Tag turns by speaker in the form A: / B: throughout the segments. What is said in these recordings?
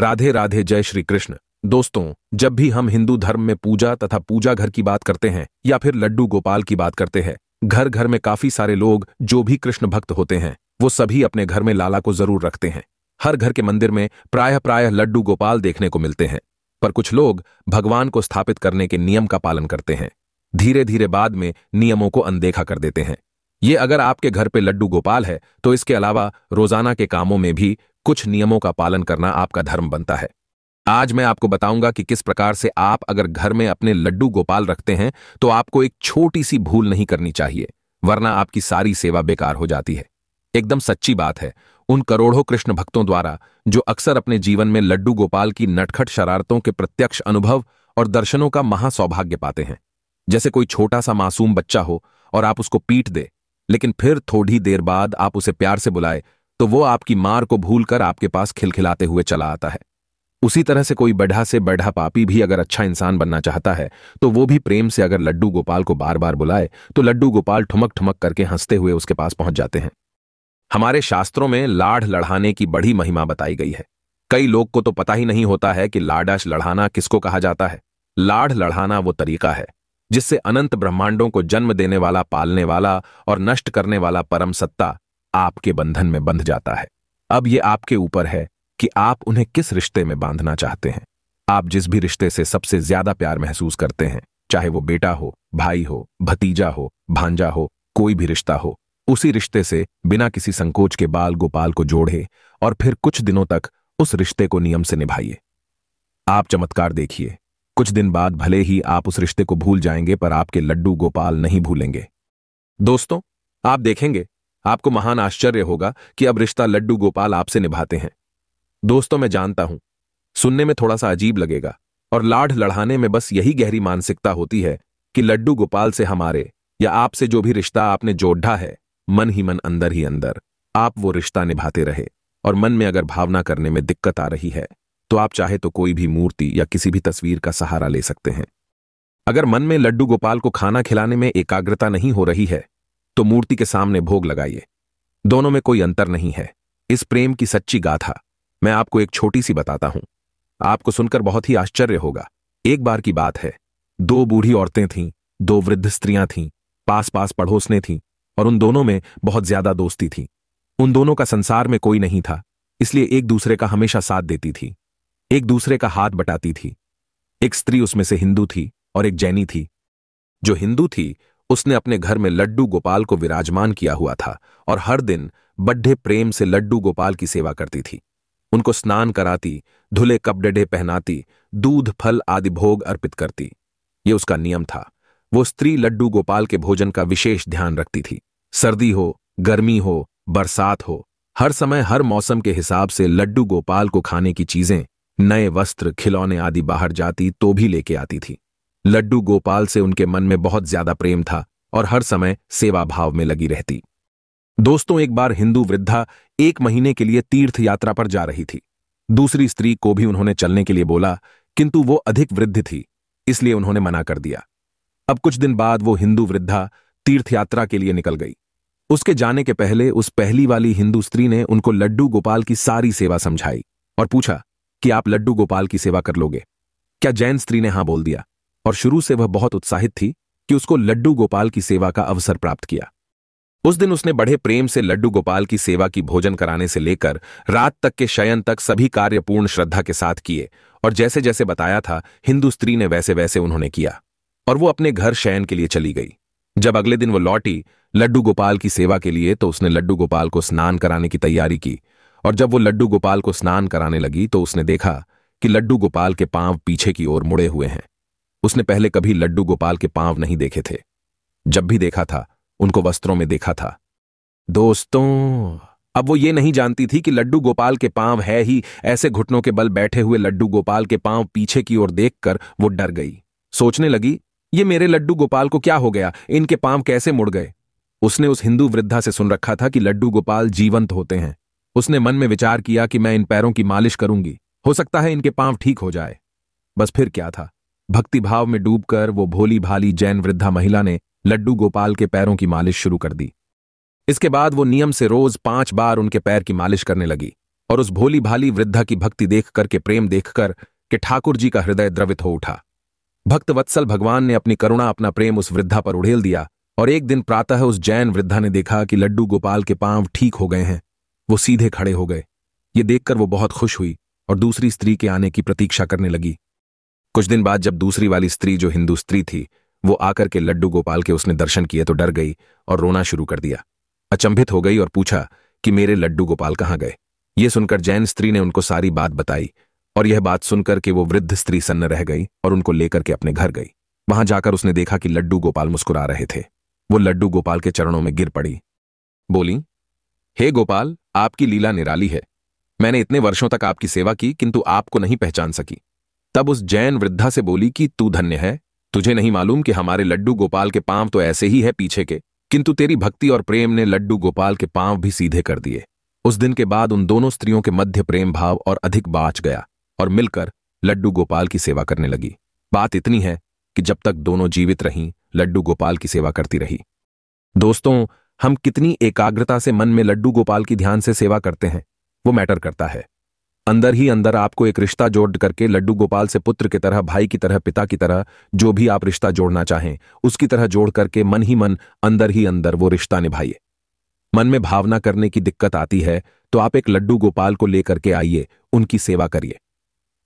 A: राधे राधे जय श्री कृष्ण दोस्तों जब भी हम हिंदू धर्म में पूजा तथा पूजा घर की बात करते हैं या फिर लड्डू गोपाल की बात करते हैं घर घर में काफी सारे लोग जो भी कृष्ण भक्त होते हैं वो सभी अपने घर में लाला को जरूर रखते हैं हर घर के मंदिर में प्राय प्राय लड्डू गोपाल देखने को मिलते हैं पर कुछ लोग भगवान को स्थापित करने के नियम का पालन करते हैं धीरे धीरे बाद में नियमों को अनदेखा कर देते हैं ये अगर आपके घर पे लड्डू गोपाल है तो इसके अलावा रोजाना के कामों में भी कुछ नियमों का पालन करना आपका धर्म बनता है आज मैं आपको बताऊंगा कि किस प्रकार से आप अगर घर में अपने लड्डू गोपाल रखते हैं तो आपको एक छोटी सी भूल नहीं करनी चाहिए वरना आपकी सारी सेवा बेकार हो जाती है एकदम सच्ची बात है उन करोड़ों कृष्ण भक्तों द्वारा जो अक्सर अपने जीवन में लड्डू गोपाल की नटखट शरारतों के प्रत्यक्ष अनुभव और दर्शनों का महासौभाग्य पाते हैं जैसे कोई छोटा सा मासूम बच्चा हो और आप उसको पीट दे लेकिन फिर थोड़ी देर बाद आप उसे प्यार से बुलाए तो वो आपकी मार को भूलकर आपके पास खिलखिलाते हुए चला आता है उसी तरह से कोई बढ़ा से बढ़ा पापी भी अगर अच्छा इंसान बनना चाहता है तो वो भी प्रेम से अगर लड्डू गोपाल को बार बार बुलाए तो लड्डू गोपाल ठुमक ठुमक करके हंसते हुए उसके पास पहुंच जाते हैं हमारे शास्त्रों में लाढ़ लड़ाने की बड़ी महिमा बताई गई है कई लोग को तो पता ही नहीं होता है कि लाडाश लड़ाना किसको कहा जाता है लाढ़ लड़ाना वो तरीका है जिससे अनंत ब्रह्मांडों को जन्म देने वाला पालने वाला और नष्ट करने वाला परम सत्ता आपके बंधन में बंध जाता है अब ये आपके ऊपर है कि आप उन्हें किस रिश्ते में बांधना चाहते हैं आप जिस भी रिश्ते से सबसे ज्यादा प्यार महसूस करते हैं चाहे वो बेटा हो भाई हो भतीजा हो भांजा हो कोई भी रिश्ता हो उसी रिश्ते से बिना किसी संकोच के बाल गोपाल को जोड़े और फिर कुछ दिनों तक उस रिश्ते को नियम से निभाइए आप चमत्कार देखिए कुछ दिन बाद भले ही आप उस रिश्ते को भूल जाएंगे पर आपके लड्डू गोपाल नहीं भूलेंगे दोस्तों आप देखेंगे आपको महान आश्चर्य होगा कि अब रिश्ता लड्डू गोपाल आपसे निभाते हैं दोस्तों मैं जानता हूं सुनने में थोड़ा सा अजीब लगेगा और लाढ़ लड़ाने में बस यही गहरी मानसिकता होती है कि लड्डू गोपाल से हमारे या आपसे जो भी रिश्ता आपने जोड़ा है मन ही मन अंदर ही अंदर आप वो रिश्ता निभाते रहे और मन में अगर भावना करने में दिक्कत आ रही है तो आप चाहे तो कोई भी मूर्ति या किसी भी तस्वीर का सहारा ले सकते हैं अगर मन में लड्डू गोपाल को खाना खिलाने में एकाग्रता नहीं हो रही है तो मूर्ति के सामने भोग लगाइए दोनों में कोई अंतर नहीं है इस प्रेम की सच्ची गाथा मैं आपको एक छोटी सी बताता हूं आपको सुनकर बहुत ही आश्चर्य होगा एक बार की बात है दो बूढ़ी औरतें थीं दो वृद्ध स्त्रियां थीं पास पास पड़ोसने थीं और उन दोनों में बहुत ज्यादा दोस्ती थी उन दोनों का संसार में कोई नहीं था इसलिए एक दूसरे का हमेशा साथ देती थी एक दूसरे का हाथ बटाती थी एक स्त्री उसमें से हिंदू थी और एक जैनी थी जो हिंदू थी उसने अपने घर में लड्डू गोपाल को विराजमान किया हुआ था और हर दिन बड्ढे प्रेम से लड्डू गोपाल की सेवा करती थी उनको स्नान कराती धुले कपडे पहनाती दूध फल आदि भोग अर्पित करती ये उसका नियम था वो स्त्री लड्डू गोपाल के भोजन का विशेष ध्यान रखती थी सर्दी हो गर्मी हो बरसात हो हर समय हर मौसम के हिसाब से लड्डू गोपाल को खाने की चीजें नए वस्त्र खिलौने आदि बाहर जाती तो भी लेके आती थी लड्डू गोपाल से उनके मन में बहुत ज्यादा प्रेम था और हर समय सेवा भाव में लगी रहती दोस्तों एक बार हिंदू वृद्धा एक महीने के लिए तीर्थ यात्रा पर जा रही थी दूसरी स्त्री को भी उन्होंने चलने के लिए बोला किंतु वो अधिक वृद्ध थी इसलिए उन्होंने मना कर दिया अब कुछ दिन बाद वो हिंदू वृद्धा तीर्थ यात्रा के लिए निकल गई उसके जाने के पहले उस पहली वाली हिंदू स्त्री ने उनको लड्डू गोपाल की सारी सेवा समझाई और पूछा कि आप लड्डू गोपाल की सेवा कर लोगे क्या जैन स्त्री ने हां बोल दिया और शुरू से वह बहुत उत्साहित थी कि उसको लड्डू गोपाल की सेवा का अवसर प्राप्त किया उस दिन उसने बड़े प्रेम से लड्डू गोपाल की सेवा की भोजन कराने से लेकर रात तक के शयन तक सभी कार्य पूर्ण श्रद्धा के साथ किए और जैसे जैसे बताया था हिंदू स्त्री ने वैसे वैसे उन्होंने किया और वो अपने घर शयन के लिए चली गई जब अगले दिन वो लौटी लड्डू गोपाल की सेवा के लिए तो उसने लड्डू गोपाल को स्नान कराने की तैयारी की और जब वो लड्डू गोपाल को स्नान कराने लगी तो उसने देखा कि लड्डू गोपाल के पांव पीछे की ओर मुड़े हुए हैं उसने पहले कभी लड्डू गोपाल के पांव नहीं देखे थे जब भी देखा था उनको वस्त्रों में देखा था दोस्तों अब वो ये नहीं जानती थी कि लड्डू गोपाल के पांव है ही ऐसे घुटनों के बल बैठे हुए लड्डू गोपाल के पांव पीछे की ओर देखकर वो डर गई सोचने लगी ये मेरे लड्डू गोपाल को क्या हो गया इनके पांव कैसे मुड़ गए उसने उस हिंदू वृद्धा से सुन रखा था कि लड्डू गोपाल जीवंत होते हैं उसने मन में विचार किया कि मैं इन पैरों की मालिश करूंगी हो सकता है इनके पांव ठीक हो जाए बस फिर क्या था भक्तिभाव में डूबकर वो भोली भाली जैन वृद्धा महिला ने लड्डू गोपाल के पैरों की मालिश शुरू कर दी इसके बाद वो नियम से रोज पांच बार उनके पैर की मालिश करने लगी और उस भोली भाली वृद्धा की भक्ति देखकर के प्रेम देखकर के ठाकुर जी का हृदय द्रवित हो उठा भक्त वत्सल भगवान ने अपनी करुणा अपना प्रेम उस वृद्धा पर उड़ेल दिया और एक दिन प्रातः उस जैन वृद्धा ने देखा कि लड्डू गोपाल के पांव ठीक हो गए हैं वो सीधे खड़े हो गए ये देखकर वो बहुत खुश हुई और दूसरी स्त्री के आने की प्रतीक्षा करने लगी कुछ दिन बाद जब दूसरी वाली स्त्री जो हिंदू स्त्री थी वो आकर के लड्डू गोपाल के उसने दर्शन किए तो डर गई और रोना शुरू कर दिया अचंभित हो गई और पूछा कि मेरे लड्डू गोपाल कहाँ गए ये सुनकर जैन स्त्री ने उनको सारी बात बताई और यह बात सुनकर के वो वृद्ध स्त्री सन्न रह गई और उनको लेकर के अपने घर गई वहां जाकर उसने देखा कि लड्डू गोपाल मुस्कुरा रहे थे वो लड्डू गोपाल के चरणों में गिर पड़ी बोली हे गोपाल आपकी लीला निराली है मैंने इतने वर्षों तक आपकी सेवा की किंतु आपको नहीं पहचान सकी तब उस जैन वृद्धा से बोली कि तू धन्य है तुझे नहीं मालूम कि हमारे लड्डू गोपाल के पांव तो ऐसे ही है पीछे के किंतु तेरी भक्ति और प्रेम ने लड्डू गोपाल के पांव भी सीधे कर दिए उस दिन के बाद उन दोनों स्त्रियों के मध्य प्रेम भाव और अधिक बाच गया और मिलकर लड्डू गोपाल की सेवा करने लगी बात इतनी है कि जब तक दोनों जीवित रहीं लड्डू गोपाल की सेवा करती रही दोस्तों हम कितनी एकाग्रता से मन में लड्डू गोपाल की ध्यान से सेवा करते हैं वो मैटर करता है अंदर ही अंदर आपको एक रिश्ता जोड़ करके लड्डू गोपाल से पुत्र की तरह भाई की तरह पिता की तरह जो भी आप रिश्ता जोड़ना चाहें उसकी तरह जोड़ करके मन ही मन अंदर ही अंदर वो रिश्ता निभाइए मन में भावना करने की दिक्कत आती है तो आप एक लड्डू गोपाल को लेकर के आइए उनकी सेवा करिए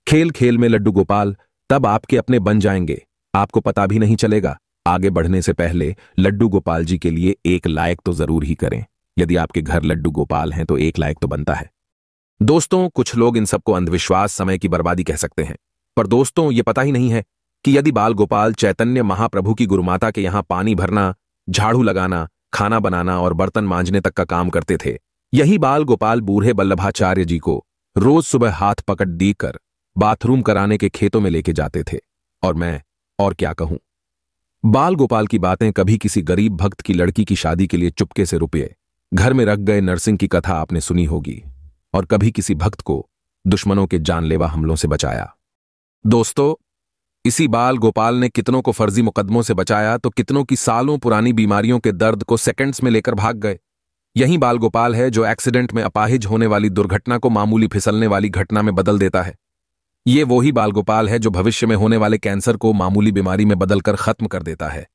A: खेल खेल में लड्डू गोपाल तब आपके अपने बन जाएंगे आपको पता भी नहीं चलेगा आगे बढ़ने से पहले लड्डू गोपाल जी के लिए एक लायक तो जरूर ही करें यदि आपके घर लड्डू गोपाल हैं तो एक लायक तो बनता है दोस्तों कुछ लोग इन सबको अंधविश्वास समय की बर्बादी कह सकते हैं पर दोस्तों ये पता ही नहीं है कि यदि बाल गोपाल चैतन्य महाप्रभु की गुरुमाता के यहां पानी भरना झाड़ू लगाना खाना बनाना और बर्तन मांझने तक का काम करते थे यही बाल गोपाल बूढ़े बल्लभाचार्य जी को रोज सुबह हाथ पकड़ दी कर बाथरूम कराने के खेतों में लेके जाते थे और मैं और क्या कहूं बाल गोपाल की बातें कभी किसी गरीब भक्त की लड़की की शादी के लिए चुपके से रुपये घर में रख गए नर्सिंग की कथा आपने सुनी होगी और कभी किसी भक्त को दुश्मनों के जानलेवा हमलों से बचाया दोस्तों इसी बाल गोपाल ने कितनों को फर्जी मुकदमों से बचाया तो कितनों की सालों पुरानी बीमारियों के दर्द को सेकंड्स में लेकर भाग गए यही बाल गोपाल है जो एक्सीडेंट में अपाहिज होने वाली दुर्घटना को मामूली फिसलने वाली घटना में बदल देता है ये वही बाल गोपाल है जो भविष्य में होने वाले कैंसर को मामूली बीमारी में बदलकर खत्म कर देता है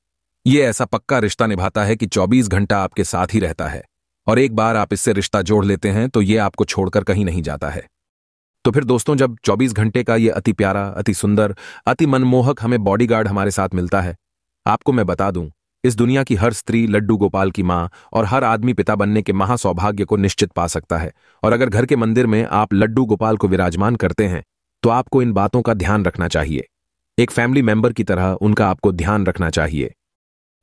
A: ये ऐसा पक्का रिश्ता निभाता है कि 24 घंटा आपके साथ ही रहता है और एक बार आप इससे रिश्ता जोड़ लेते हैं तो ये आपको छोड़कर कहीं नहीं जाता है तो फिर दोस्तों जब 24 घंटे का ये अति प्यारा अति सुंदर अति मनमोहक हमें बॉडीगार्ड हमारे साथ मिलता है आपको मैं बता दूं इस दुनिया की हर स्त्री लड्डू गोपाल की मां और हर आदमी पिता बनने के महासौभाग्य को निश्चित पा सकता है और अगर घर के मंदिर में आप लड्डू गोपाल को विराजमान करते हैं तो आपको इन बातों का ध्यान रखना चाहिए एक फैमिली मेंबर की तरह उनका आपको ध्यान रखना चाहिए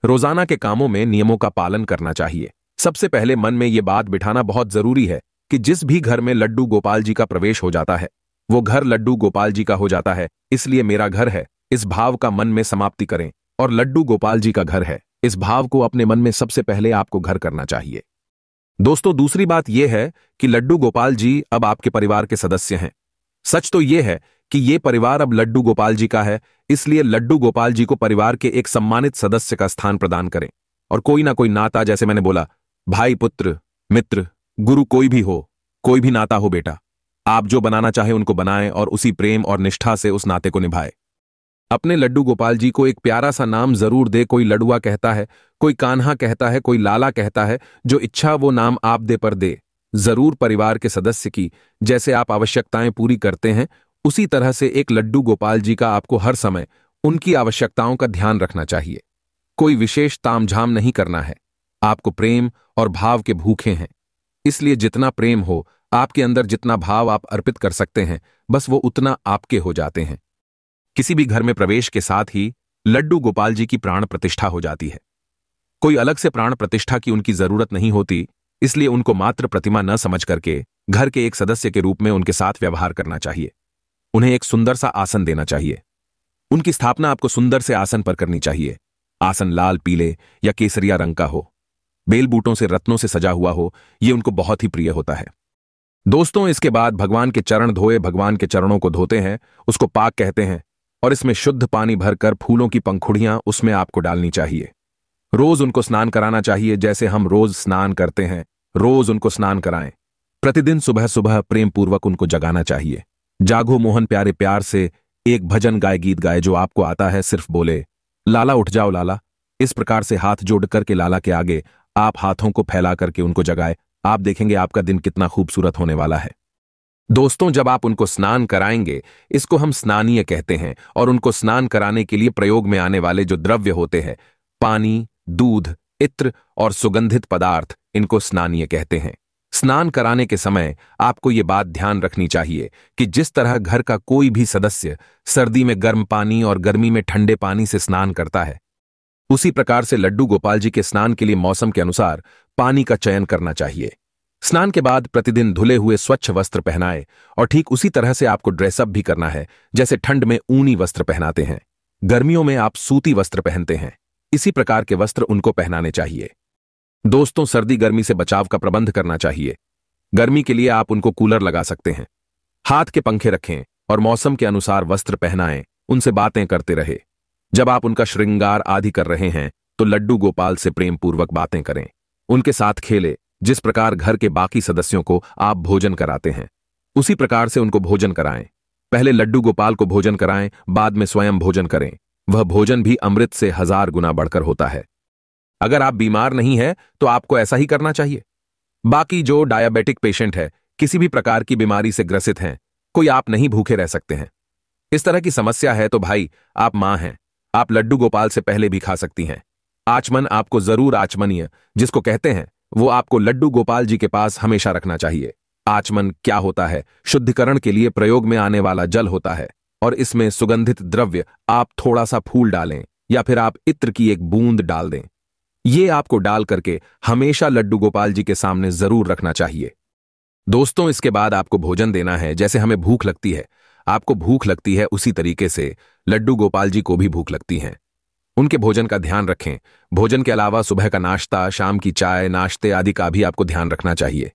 A: रोजाना के कामों में नियमों का पालन करना चाहिए सबसे पहले मन में ये बात बिठाना बहुत जरूरी है कि जिस भी घर में लड्डू गोपाल जी का प्रवेश हो जाता है वो घर लड्डू गोपाल जी का हो जाता है इसलिए मेरा घर है इस भाव का मन में समाप्ति करें और लड्डू गोपाल जी का घर है इस भाव को अपने मन में सबसे पहले आपको घर करना चाहिए दोस्तों दूसरी बात यह है कि लड्डू गोपाल जी अब आपके परिवार के सदस्य हैं सच तो यह है कि ये परिवार अब लड्डू गोपाल जी का है इसलिए लड्डू गोपाल जी को परिवार के एक सम्मानित सदस्य का स्थान प्रदान करें और कोई ना कोई नाता जैसे मैंने बोला भाई पुत्र मित्र गुरु कोई भी हो कोई भी नाता हो बेटा आप जो बनाना चाहे उनको बनाएं और उसी प्रेम और निष्ठा से उस नाते को निभाए अपने लड्डू गोपाल जी को एक प्यारा सा नाम जरूर दे कोई लडुआ कहता है कोई कान्हा कहता है कोई लाला कहता है जो इच्छा वो नाम आप दे पर दे जरूर परिवार के सदस्य की जैसे आप आवश्यकताएं पूरी करते हैं उसी तरह से एक लड्डू गोपाल जी का आपको हर समय उनकी आवश्यकताओं का ध्यान रखना चाहिए कोई विशेष तामझाम नहीं करना है आपको प्रेम और भाव के भूखे हैं इसलिए जितना प्रेम हो आपके अंदर जितना भाव आप अर्पित कर सकते हैं बस वो उतना आपके हो जाते हैं किसी भी घर में प्रवेश के साथ ही लड्डू गोपाल जी की प्राण प्रतिष्ठा हो जाती है कोई अलग से प्राण प्रतिष्ठा की उनकी जरूरत नहीं होती इसलिए उनको मात्र प्रतिमा न समझ करके घर के एक सदस्य के रूप में उनके साथ व्यवहार करना चाहिए उन्हें एक सुंदर सा आसन देना चाहिए उनकी स्थापना आपको सुंदर से आसन पर करनी चाहिए आसन लाल पीले या केसरिया रंग का हो बेल बूटों से रत्नों से सजा हुआ हो यह उनको बहुत ही प्रिय होता है दोस्तों इसके बाद भगवान के चरण धोए भगवान के चरणों को धोते हैं उसको पाक कहते हैं और इसमें शुद्ध पानी भरकर फूलों की पंखुड़ियां उसमें आपको डालनी चाहिए रोज उनको स्नान कराना चाहिए जैसे हम रोज स्नान करते हैं रोज उनको स्नान कराएं प्रतिदिन सुबह सुबह प्रेम पूर्वक उनको जगाना चाहिए जागो मोहन प्यारे प्यार से एक भजन गाय गीत गाए जो आपको आता है सिर्फ बोले लाला उठ जाओ लाला इस प्रकार से हाथ जोड़ करके लाला के आगे आप हाथों को फैला करके उनको जगाए आप देखेंगे आपका दिन कितना खूबसूरत होने वाला है दोस्तों जब आप उनको स्नान कराएंगे इसको हम स्नानीय कहते हैं और उनको स्नान कराने के लिए प्रयोग में आने वाले जो द्रव्य होते हैं पानी दूध इत्र और सुगंधित पदार्थ इनको स्नानीय कहते हैं स्नान कराने के समय आपको ये बात ध्यान रखनी चाहिए कि जिस तरह घर का कोई भी सदस्य सर्दी में गर्म पानी और गर्मी में ठंडे पानी से स्नान करता है उसी प्रकार से लड्डू गोपाल जी के स्नान के लिए मौसम के अनुसार पानी का चयन करना चाहिए स्नान के बाद प्रतिदिन धुले हुए स्वच्छ वस्त्र पहनाए और ठीक उसी तरह से आपको ड्रेसअप भी करना है जैसे ठंड में ऊनी वस्त्र पहनाते हैं गर्मियों में आप सूती वस्त्र पहनते हैं इसी प्रकार के वस्त्र उनको पहनाने चाहिए दोस्तों सर्दी गर्मी से बचाव का प्रबंध करना चाहिए गर्मी के लिए आप उनको कूलर लगा सकते हैं हाथ के पंखे रखें और मौसम के अनुसार वस्त्र पहनाएं उनसे बातें करते रहे जब आप उनका श्रृंगार आदि कर रहे हैं तो लड्डू गोपाल से प्रेम पूर्वक बातें करें उनके साथ खेले जिस प्रकार घर के बाकी सदस्यों को आप भोजन कराते हैं उसी प्रकार से उनको भोजन कराएं पहले लड्डू गोपाल को भोजन कराएं बाद में स्वयं भोजन करें वह भोजन भी अमृत से हजार गुना बढ़कर होता है अगर आप बीमार नहीं है तो आपको ऐसा ही करना चाहिए बाकी जो डायबिटिक पेशेंट है किसी भी प्रकार की बीमारी से ग्रसित हैं कोई आप नहीं भूखे रह सकते हैं इस तरह की समस्या है तो भाई आप मां हैं आप लड्डू गोपाल से पहले भी खा सकती हैं आचमन आपको जरूर आचमनीय जिसको कहते हैं वो आपको लड्डू गोपाल जी के पास हमेशा रखना चाहिए आचमन क्या होता है शुद्धिकरण के लिए प्रयोग में आने वाला जल होता है और इसमें सुगंधित द्रव्य आप थोड़ा सा फूल डालें या फिर आप इत्र की एक बूंद डाल दें ये आपको डाल करके हमेशा लड्डू गोपाल जी के सामने जरूर रखना चाहिए दोस्तों इसके बाद आपको भोजन देना है जैसे हमें भूख लगती है आपको भूख लगती है उसी तरीके से लड्डू गोपाल जी को भी भूख लगती है उनके भोजन का ध्यान रखें भोजन के अलावा सुबह का नाश्ता शाम की चाय नाश्ते आदि का भी आपको ध्यान रखना चाहिए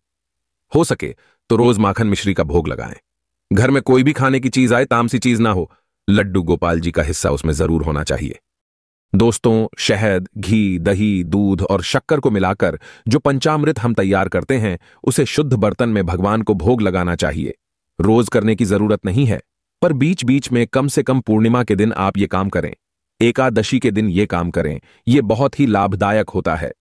A: हो सके तो रोज माखन मिश्री का भोग लगाएं घर में कोई भी खाने की चीज आए तामसी चीज ना हो लड्डू गोपाल जी का हिस्सा उसमें जरूर होना चाहिए दोस्तों शहद घी दही दूध और शक्कर को मिलाकर जो पंचामृत हम तैयार करते हैं उसे शुद्ध बर्तन में भगवान को भोग लगाना चाहिए रोज करने की जरूरत नहीं है पर बीच बीच में कम से कम पूर्णिमा के दिन आप ये काम करें एकादशी के दिन ये काम करें ये बहुत ही लाभदायक होता है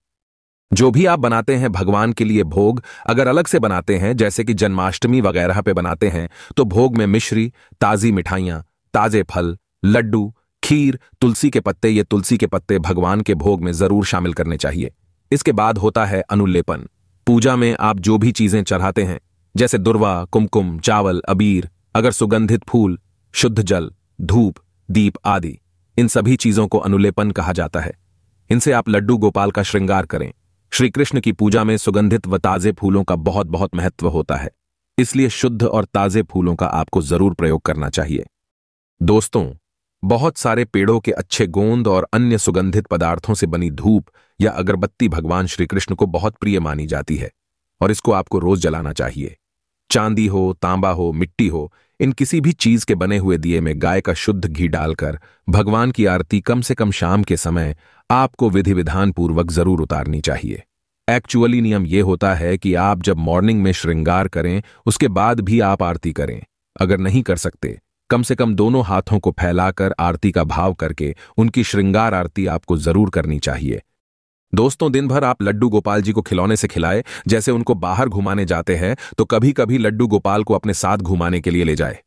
A: जो भी आप बनाते हैं भगवान के लिए भोग अगर अलग से बनाते हैं जैसे कि जन्माष्टमी वगैरह पे बनाते हैं तो भोग में मिश्री ताजी मिठाइयां ताजे फल लड्डू खीर तुलसी के पत्ते ये तुलसी के पत्ते भगवान के भोग में जरूर शामिल करने चाहिए इसके बाद होता है अनुलेपन पूजा में आप जो भी चीजें चढ़ाते हैं जैसे दुर्वा कुमकुम चावल अबीर अगर सुगंधित फूल शुद्ध जल धूप दीप आदि इन सभी चीजों को अनुलेपन कहा जाता है इनसे आप लड्डू गोपाल का श्रृंगार करें श्री कृष्ण की पूजा में सुगंधित व ताजे फूलों का बहुत बहुत महत्व होता है इसलिए शुद्ध और ताजे फूलों का आपको जरूर प्रयोग करना चाहिए दोस्तों बहुत सारे पेड़ों के अच्छे गोंद और अन्य सुगंधित पदार्थों से बनी धूप या अगरबत्ती भगवान श्रीकृष्ण को बहुत प्रिय मानी जाती है और इसको आपको रोज जलाना चाहिए चांदी हो तांबा हो मिट्टी हो इन किसी भी चीज के बने हुए दिए में गाय का शुद्ध घी डालकर भगवान की आरती कम से कम शाम के समय आपको विधि विधान पूर्वक जरूर उतारनी चाहिए एक्चुअली नियम यह होता है कि आप जब मॉर्निंग में श्रृंगार करें उसके बाद भी आप आरती करें अगर नहीं कर सकते कम से कम दोनों हाथों को फैलाकर आरती का भाव करके उनकी श्रृंगार आरती आपको जरूर करनी चाहिए दोस्तों दिन भर आप लड्डू गोपाल जी को खिलौने से खिलाए जैसे उनको बाहर घुमाने जाते हैं तो कभी कभी लड्डू गोपाल को अपने साथ घुमाने के लिए ले जाए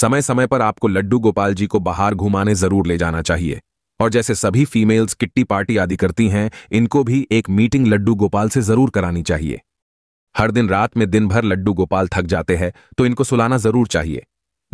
A: समय समय पर आपको लड्डू गोपाल जी को बाहर घुमाने जरूर ले जाना चाहिए और जैसे सभी फीमेल्स किट्टी पार्टी आदि करती हैं इनको भी एक मीटिंग लड्डू गोपाल से जरूर करानी चाहिए हर दिन रात में दिन भर लड्डू गोपाल थक जाते हैं तो इनको सुलाना जरूर चाहिए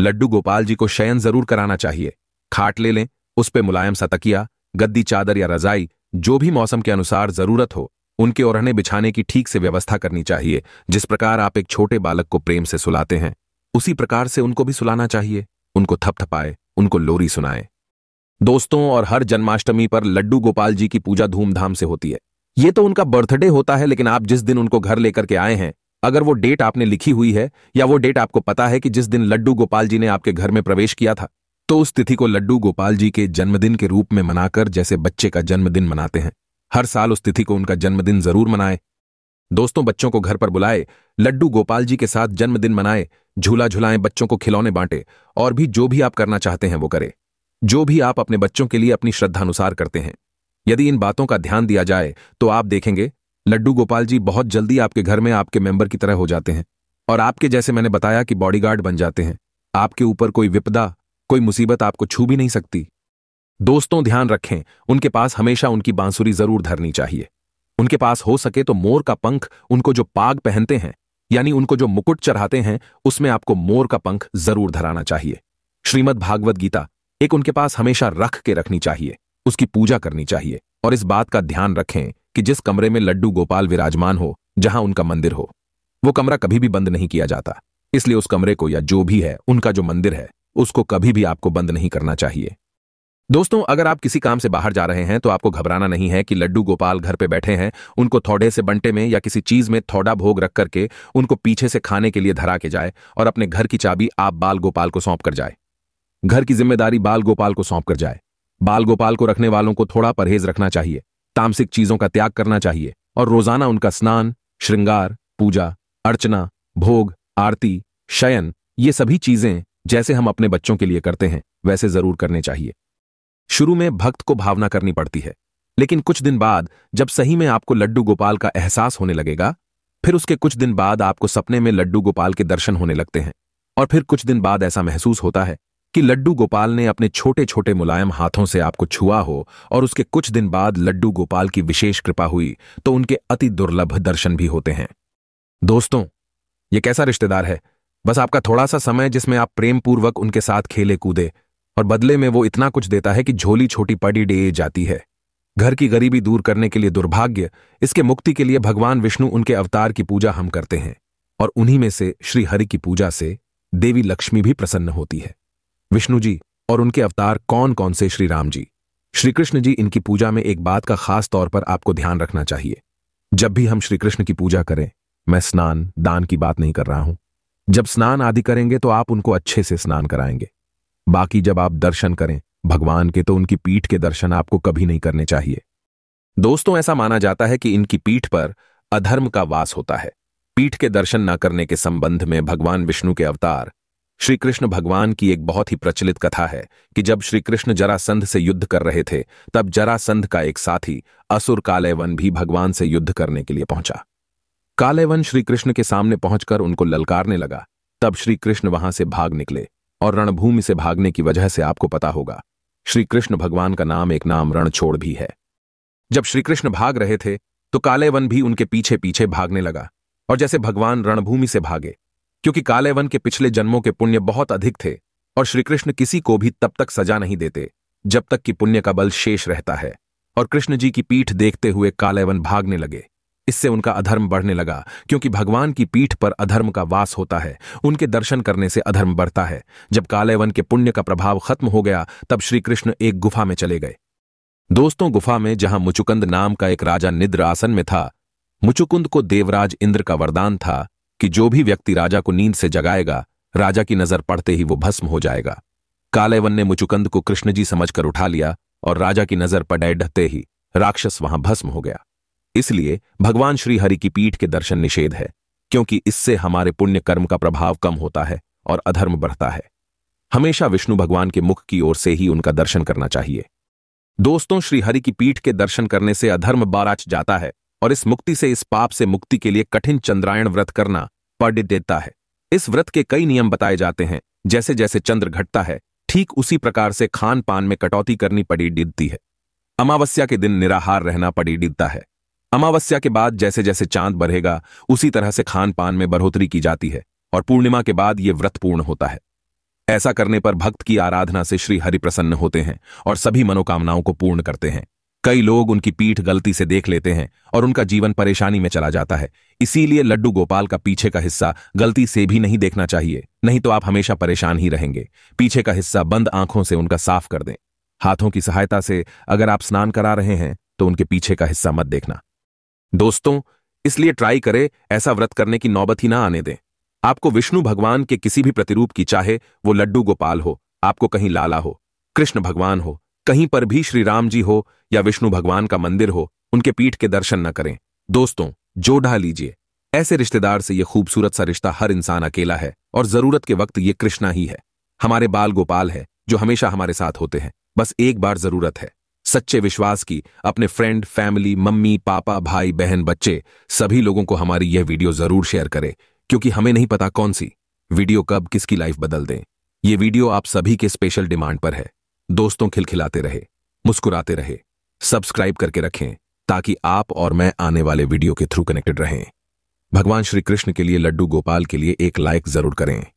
A: लड्डू गोपाल जी को शयन जरूर कराना चाहिए खाट ले लें उस पर मुलायम सा तकिया गद्दी चादर या रजाई जो भी मौसम के अनुसार जरूरत हो उनके ओढ़ने बिछाने की ठीक से व्यवस्था करनी चाहिए जिस प्रकार आप एक छोटे बालक को प्रेम से सुलाते हैं उसी प्रकार से उनको भी सुलाना चाहिए उनको थपथपाए उनको लोरी सुनाए दोस्तों और हर जन्माष्टमी पर लड्डू गोपाल जी की पूजा धूमधाम से होती है ये तो उनका बर्थडे होता है लेकिन आप जिस दिन उनको घर लेकर के आए हैं अगर वो डेट आपने लिखी हुई है या वो डेट आपको पता है कि जिस दिन लड्डू गोपाल जी ने आपके घर में प्रवेश किया था तो उस तिथि को लड्डू गोपाल जी के जन्मदिन के रूप में मनाकर जैसे बच्चे का जन्मदिन मनाते हैं हर साल उस तिथि को उनका जन्मदिन जरूर मनाए दोस्तों बच्चों को घर पर बुलाए लड्डू गोपाल जी के साथ जन्मदिन मनाए झूला झुलाएं बच्चों को खिलौने बांटे और भी जो भी आप करना चाहते हैं वो करें जो भी आप अपने बच्चों के लिए अपनी श्रद्धानुसार करते हैं यदि इन बातों का ध्यान दिया जाए तो आप देखेंगे लड्डू गोपाल जी बहुत जल्दी आपके घर में आपके मेंबर की तरह हो जाते हैं और आपके जैसे मैंने बताया कि बॉडीगार्ड बन जाते हैं आपके ऊपर कोई विपदा कोई मुसीबत आपको छू भी नहीं सकती दोस्तों ध्यान रखें उनके पास हमेशा उनकी बांसुरी जरूर धरनी चाहिए उनके पास हो सके तो मोर का पंख उनको जो पाग पहनते हैं यानी उनको जो मुकुट चढ़ाते हैं उसमें आपको मोर का पंख जरूर धराना चाहिए श्रीमद भागवत गीता एक उनके पास हमेशा रख के रखनी चाहिए उसकी पूजा करनी चाहिए और इस बात का ध्यान रखें कि जिस कमरे में लड्डू गोपाल विराजमान हो जहां उनका मंदिर हो वो कमरा कभी भी बंद नहीं किया जाता इसलिए उस कमरे को या जो भी है उनका जो मंदिर है उसको कभी भी आपको बंद नहीं करना चाहिए दोस्तों अगर आप किसी काम से बाहर जा रहे हैं तो आपको घबराना नहीं है कि लड्डू गोपाल घर पे बैठे हैं उनको थोड़े से बंटे में या किसी चीज में थोड़ा भोग रख करके उनको पीछे से खाने के लिए धरा के जाए और अपने घर की चाबी आप बाल गोपाल को सौंप कर जाए घर की जिम्मेदारी बाल गोपाल को सौंप कर जाए बाल गोपाल को रखने वालों को थोड़ा परहेज रखना चाहिए तामसिक चीजों का त्याग करना चाहिए और रोजाना उनका स्नान श्रृंगार पूजा अर्चना भोग आरती शयन ये सभी चीजें जैसे हम अपने बच्चों के लिए करते हैं वैसे जरूर करने चाहिए शुरू में भक्त को भावना करनी पड़ती है लेकिन कुछ दिन बाद जब सही में आपको लड्डू गोपाल का एहसास होने लगेगा फिर उसके कुछ दिन बाद आपको सपने में लड्डू गोपाल के दर्शन होने लगते हैं और फिर कुछ दिन बाद ऐसा महसूस होता है कि लड्डू गोपाल ने अपने छोटे छोटे मुलायम हाथों से आपको छुआ हो और उसके कुछ दिन बाद लड्डू गोपाल की विशेष कृपा हुई तो उनके अति दुर्लभ दर्शन भी होते हैं दोस्तों ये कैसा रिश्तेदार है बस आपका थोड़ा सा समय जिसमें आप प्रेम पूर्वक उनके साथ खेले कूदे और बदले में वो इतना कुछ देता है कि झोली छोटी पड़ी डे जाती है घर की गरीबी दूर करने के लिए दुर्भाग्य इसके मुक्ति के लिए भगवान विष्णु उनके अवतार की पूजा हम करते हैं और उन्हीं में से श्री हरि की पूजा से देवी लक्ष्मी भी प्रसन्न होती है विष्णु जी और उनके अवतार कौन कौन से श्री राम जी श्री कृष्ण जी इनकी पूजा में एक बात का खास तौर पर आपको ध्यान रखना चाहिए जब भी हम श्री कृष्ण की पूजा करें मैं स्नान दान की बात नहीं कर रहा हूं जब स्नान आदि करेंगे तो आप उनको अच्छे से स्नान कराएंगे बाकी जब आप दर्शन करें भगवान के तो उनकी पीठ के दर्शन आपको कभी नहीं करने चाहिए दोस्तों ऐसा माना जाता है कि इनकी पीठ पर अधर्म का वास होता है पीठ के दर्शन न करने के संबंध में भगवान विष्णु के अवतार श्री कृष्ण भगवान की एक बहुत ही प्रचलित कथा है कि जब श्री कृष्ण जरासंध से युद्ध कर रहे थे तब जरासंध का एक साथी असुर कालेवन भी भगवान से युद्ध करने के लिए पहुंचा कालेवन श्री कृष्ण के सामने पहुंचकर उनको ललकारने लगा तब श्री कृष्ण वहां से भाग निकले और रणभूमि से भागने की वजह से आपको पता होगा श्री कृष्ण भगवान का नाम एक नाम रण छोड़ भी है जब श्री कृष्ण भाग रहे थे तो कालेवन भी उनके पीछे पीछे भागने लगा और जैसे भगवान रणभूमि से भागे क्योंकि कालेवन के पिछले जन्मों के पुण्य बहुत अधिक थे और श्रीकृष्ण किसी को भी तब तक सजा नहीं देते जब तक कि पुण्य का बल शेष रहता है और कृष्ण जी की पीठ देखते हुए कालेवन भागने लगे इससे उनका अधर्म बढ़ने लगा क्योंकि भगवान की पीठ पर अधर्म का वास होता है उनके दर्शन करने से अधर्म बढ़ता है जब कालेवन के पुण्य का प्रभाव खत्म हो गया तब श्रीकृष्ण एक गुफा में चले गए दोस्तों गुफा में जहां मुचुकंद नाम का एक राजा निद्र आसन में था मुचुकुंद को देवराज इंद्र का वरदान था कि जो भी व्यक्ति राजा को नींद से जगाएगा राजा की नजर पड़ते ही वो भस्म हो जाएगा कालेवन ने मुचुकंद को कृष्ण जी समझकर उठा लिया और राजा की नजर पर डहते ही राक्षस वहां भस्म हो गया इसलिए भगवान श्री हरि की पीठ के दर्शन निषेध है क्योंकि इससे हमारे पुण्य कर्म का प्रभाव कम होता है और अधर्म बढ़ता है हमेशा विष्णु भगवान के मुख की ओर से ही उनका दर्शन करना चाहिए दोस्तों श्रीहरि की पीठ के दर्शन करने से अधर्म बाराच जाता है और इस मुक्ति से इस पाप से मुक्ति के लिए कठिन चंद्रायण व्रत करना पंडित देता है इस व्रत के कई नियम बताए जाते हैं जैसे जैसे चंद्र घटता है ठीक उसी प्रकार से खान पान में कटौती करनी पड़ी डिदती है अमावस्या के दिन निराहार रहना पड़ी डिदता है अमावस्या के बाद जैसे जैसे चांद बढ़ेगा उसी तरह से खान पान में बढ़ोतरी की जाती है और पूर्णिमा के बाद ये व्रत पूर्ण होता है ऐसा करने पर भक्त की आराधना से श्री हरि प्रसन्न होते हैं और सभी मनोकामनाओं को पूर्ण करते हैं कई लोग उनकी पीठ गलती से देख लेते हैं और उनका जीवन परेशानी में चला जाता है इसीलिए लड्डू गोपाल का पीछे का हिस्सा गलती से भी नहीं देखना चाहिए नहीं तो आप हमेशा परेशान ही रहेंगे पीछे का हिस्सा बंद आंखों से उनका साफ कर दें हाथों की सहायता से अगर आप स्नान करा रहे हैं तो उनके पीछे का हिस्सा मत देखना दोस्तों इसलिए ट्राई करें ऐसा व्रत करने की नौबत ही ना आने दें आपको विष्णु भगवान के किसी भी प्रतिरूप की चाहे वो लड्डू गोपाल हो आपको कहीं लाला हो कृष्ण भगवान हो कहीं पर भी श्री राम जी हो या विष्णु भगवान का मंदिर हो उनके पीठ के दर्शन न करें दोस्तों जोड़ा लीजिए ऐसे रिश्तेदार से यह खूबसूरत सा रिश्ता हर इंसान अकेला है और जरूरत के वक्त ये कृष्णा ही है हमारे बाल गोपाल है जो हमेशा हमारे साथ होते हैं बस एक बार जरूरत है सच्चे विश्वास की अपने फ्रेंड फैमिली मम्मी पापा भाई बहन बच्चे सभी लोगों को हमारी यह वीडियो जरूर शेयर करें क्योंकि हमें नहीं पता कौन सी वीडियो कब किसकी लाइफ बदल दें ये वीडियो आप सभी के स्पेशल डिमांड पर है दोस्तों खिलखिलाते रहे मुस्कुराते रहे सब्सक्राइब करके रखें ताकि आप और मैं आने वाले वीडियो के थ्रू कनेक्टेड रहें भगवान श्री कृष्ण के लिए लड्डू गोपाल के लिए एक लाइक जरूर करें